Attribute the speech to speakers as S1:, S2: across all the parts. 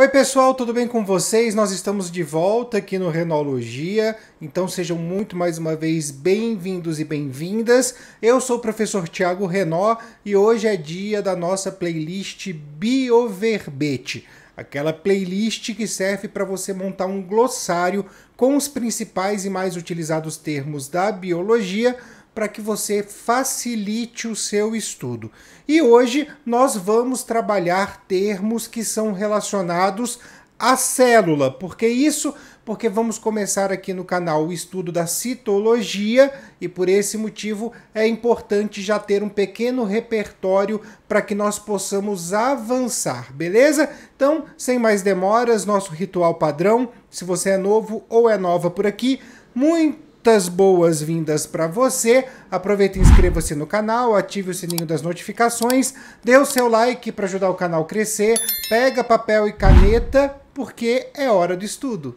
S1: Oi, pessoal, tudo bem com vocês? Nós estamos de volta aqui no Renologia, então sejam muito mais uma vez bem-vindos e bem-vindas. Eu sou o professor Tiago Renó e hoje é dia da nossa playlist Bioverbete aquela playlist que serve para você montar um glossário com os principais e mais utilizados termos da biologia para que você facilite o seu estudo. E hoje nós vamos trabalhar termos que são relacionados à célula, porque isso porque vamos começar aqui no canal o estudo da citologia e por esse motivo é importante já ter um pequeno repertório para que nós possamos avançar, beleza? Então, sem mais demoras, nosso ritual padrão. Se você é novo ou é nova por aqui, muito muitas boas-vindas para você. Aproveita e inscreva-se no canal, ative o sininho das notificações, dê o seu like para ajudar o canal a crescer, pega papel e caneta, porque é hora do estudo.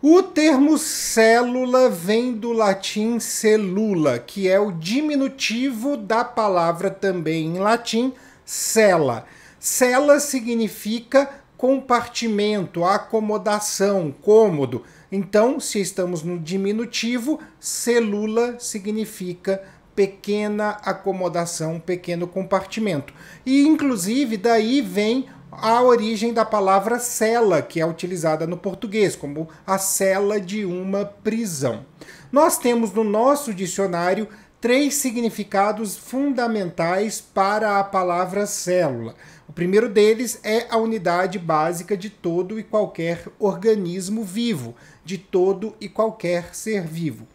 S1: O termo célula vem do latim celula, que é o diminutivo da palavra também em latim cela. Cela significa compartimento, acomodação, cômodo. Então, se estamos no diminutivo, celula significa pequena acomodação, pequeno compartimento. E inclusive daí vem a origem da palavra cela, que é utilizada no português como a cela de uma prisão. Nós temos no nosso dicionário três significados fundamentais para a palavra célula. O primeiro deles é a unidade básica de todo e qualquer organismo vivo, de todo e qualquer ser vivo.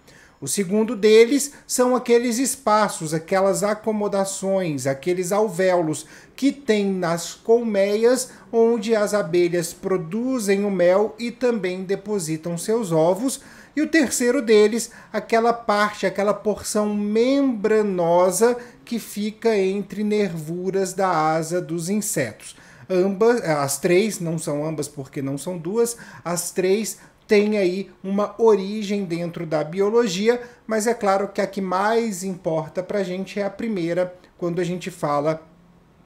S1: O segundo deles são aqueles espaços, aquelas acomodações, aqueles alvéolos que tem nas colmeias onde as abelhas produzem o mel e também depositam seus ovos e o terceiro deles, aquela parte, aquela porção membranosa que fica entre nervuras da asa dos insetos. Ambas, as três, não são ambas porque não são duas, as três têm aí uma origem dentro da biologia, mas é claro que a que mais importa para a gente é a primeira, quando a gente fala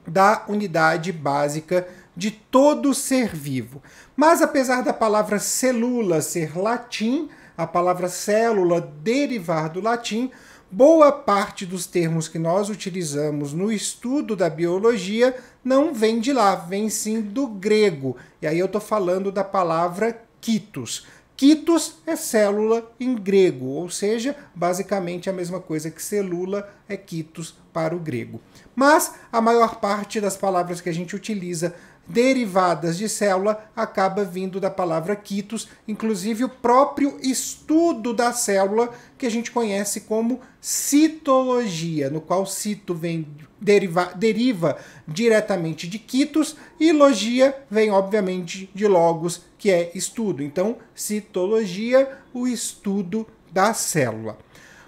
S1: da unidade básica de todo ser vivo. Mas apesar da palavra celula ser latim, a palavra célula derivar do latim, boa parte dos termos que nós utilizamos no estudo da biologia não vem de lá, vem sim do grego. E aí eu estou falando da palavra quitos. Quitos é célula em grego, ou seja, basicamente a mesma coisa que celula é quitos para o grego. Mas a maior parte das palavras que a gente utiliza derivadas de célula acaba vindo da palavra quitos, inclusive o próprio estudo da célula que a gente conhece como citologia, no qual cito vem deriva, deriva diretamente de quitos e logia vem obviamente de logos, que é estudo. Então, citologia, o estudo da célula.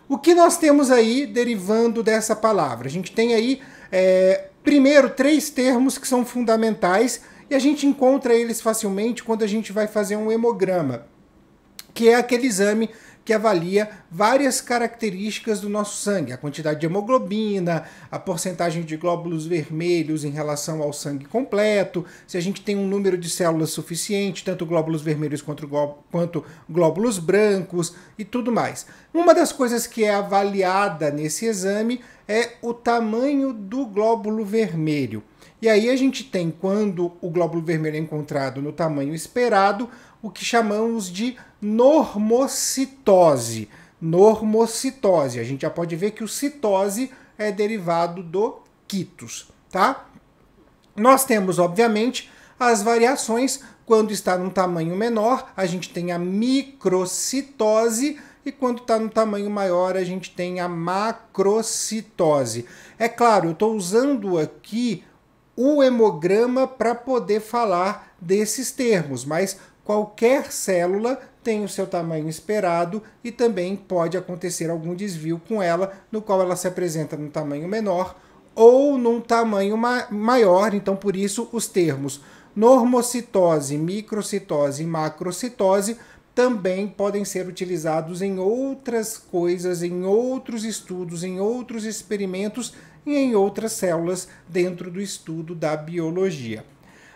S1: O que nós temos aí derivando dessa palavra? A gente tem aí é, Primeiro, três termos que são fundamentais e a gente encontra eles facilmente quando a gente vai fazer um hemograma, que é aquele exame que avalia várias características do nosso sangue, a quantidade de hemoglobina, a porcentagem de glóbulos vermelhos em relação ao sangue completo, se a gente tem um número de células suficiente, tanto glóbulos vermelhos quanto, glóbulos brancos e tudo mais. Uma das coisas que é avaliada nesse exame é o tamanho do glóbulo vermelho. E aí a gente tem, quando o glóbulo vermelho é encontrado no tamanho esperado, o que chamamos de normocitose. Normocitose. A gente já pode ver que o citose é derivado do quitos, tá? Nós temos, obviamente, as variações quando está num tamanho menor, a gente tem a microcitose e quando está num tamanho maior, a gente tem a macrocitose. É claro, eu estou usando aqui o hemograma para poder falar desses termos, mas Qualquer célula tem o seu tamanho esperado e também pode acontecer algum desvio com ela, no qual ela se apresenta num tamanho menor ou num tamanho ma maior. Então, por isso, os termos normocitose, microcitose e macrocitose também podem ser utilizados em outras coisas, em outros estudos, em outros experimentos e em outras células dentro do estudo da biologia.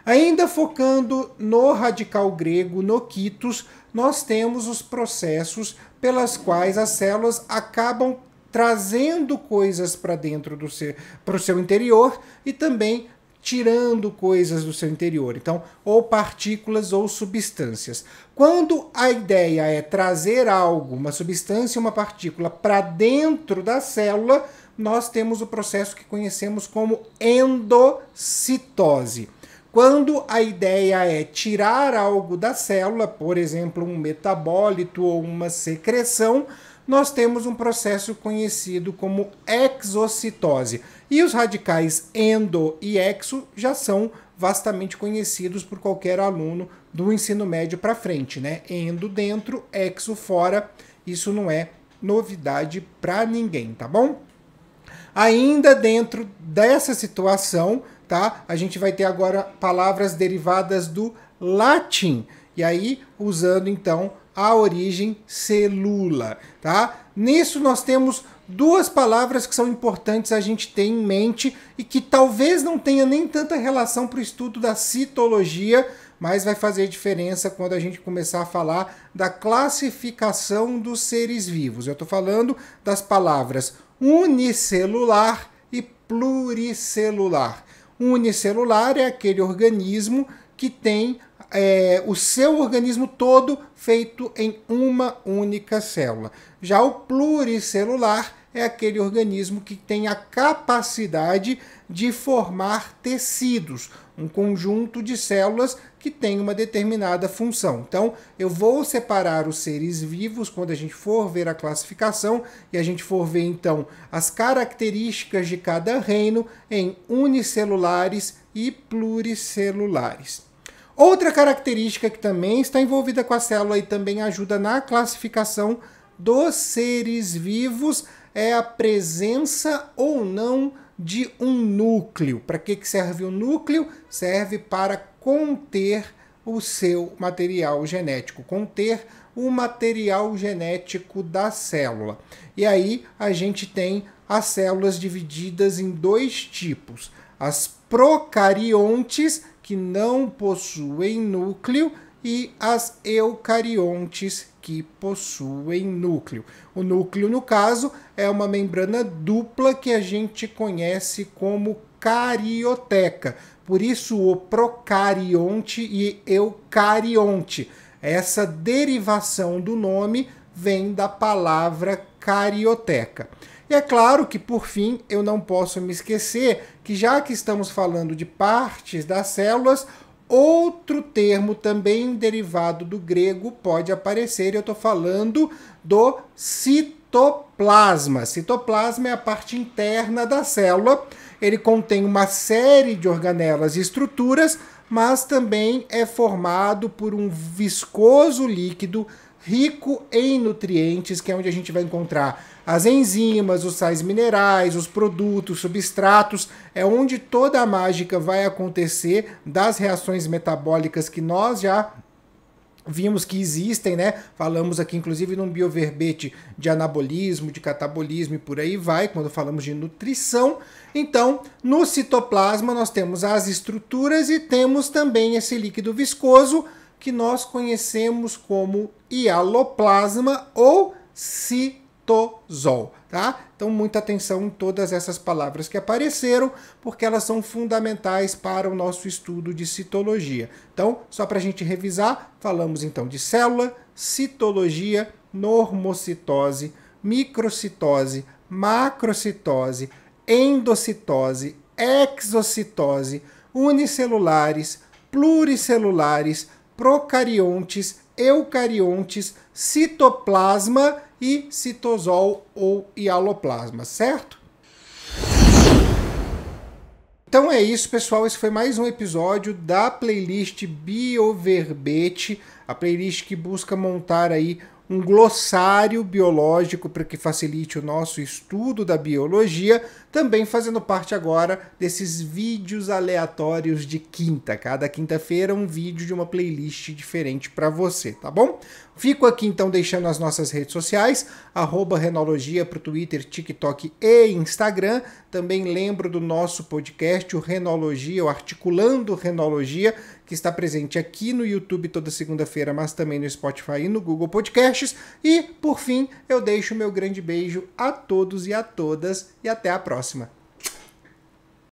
S1: Ainda focando no radical grego, no quitos, nós temos os processos pelas quais as células acabam trazendo coisas para dentro do seu, pro seu interior e também tirando coisas do seu interior. Então, ou partículas ou substâncias. Quando a ideia é trazer algo, uma substância, uma partícula para dentro da célula, nós temos o processo que conhecemos como endocitose. Quando a ideia é tirar algo da célula, por exemplo, um metabólito ou uma secreção, nós temos um processo conhecido como exocitose. E os radicais endo e exo já são vastamente conhecidos por qualquer aluno do ensino médio para frente, né? Endo dentro, exo fora. Isso não é novidade para ninguém, tá bom? Ainda dentro dessa situação, tá? A gente vai ter agora palavras derivadas do latim. E aí, usando então a origem celula, tá? Nisso nós temos duas palavras que são importantes a gente ter em mente e que talvez não tenha nem tanta relação para o estudo da citologia, mas vai fazer diferença quando a gente começar a falar da classificação dos seres vivos. Eu estou falando das palavras unicelular e pluricelular unicelular é aquele organismo que tem é, o seu organismo todo feito em uma única célula. Já o pluricelular é aquele organismo que tem a capacidade de formar tecidos, um conjunto de células que tem uma determinada função. Então, eu vou separar os seres vivos quando a gente for ver a classificação e a gente for ver então as características de cada reino em unicelulares e pluricelulares. Outra característica que também está envolvida com a célula e também ajuda na classificação dos seres vivos é a presença ou não de um núcleo. Para que, que serve o núcleo? Serve para conter o seu material genético, conter o material genético da célula. E aí a gente tem as células divididas em dois tipos: as procariontes, que não possuem núcleo, e as eucariontes que possuem núcleo. O núcleo, no caso, é uma membrana dupla que a gente conhece como carioteca. Por isso o procarionte e eucarionte. Essa derivação do nome vem da palavra carioteca. E é claro que, por fim, eu não posso me esquecer que, já que estamos falando de partes das células, Outro termo também derivado do grego pode aparecer, eu estou falando do citoplasma. Citoplasma é a parte interna da célula, ele contém uma série de organelas e estruturas mas também é formado por um viscoso líquido rico em nutrientes, que é onde a gente vai encontrar as enzimas, os sais minerais, os produtos, substratos, é onde toda a mágica vai acontecer das reações metabólicas que nós já vimos que existem, né? Falamos aqui inclusive num bioverbete de anabolismo, de catabolismo e por aí vai, quando falamos de nutrição. Então, no citoplasma nós temos as estruturas e temos também esse líquido viscoso que nós conhecemos como hialoplasma ou citosol. Tá? Então, muita atenção em todas essas palavras que apareceram, porque elas são fundamentais para o nosso estudo de citologia. Então, só para a gente revisar, falamos então de célula, citologia, normocitose, microcitose, macrocitose, endocitose, exocitose, unicelulares, pluricelulares, procariontes, eucariontes, citoplasma e citosol ou hialoplasma, certo? Então é isso, pessoal. Esse foi mais um episódio da playlist Bioverbete, a playlist que busca montar aí um glossário biológico para que facilite o nosso estudo da biologia, também fazendo parte agora desses vídeos aleatórios de quinta. Cada quinta-feira um vídeo de uma playlist diferente para você, tá bom? Fico aqui então deixando as nossas redes sociais, arroba Renologia para o Twitter, TikTok e Instagram. Também lembro do nosso podcast, o Renologia, o Articulando Renologia, que está presente aqui no YouTube toda segunda-feira, mas também no Spotify e no Google Podcasts. E, por fim, eu deixo o meu grande beijo a todos e a todas e até a próxima próxima.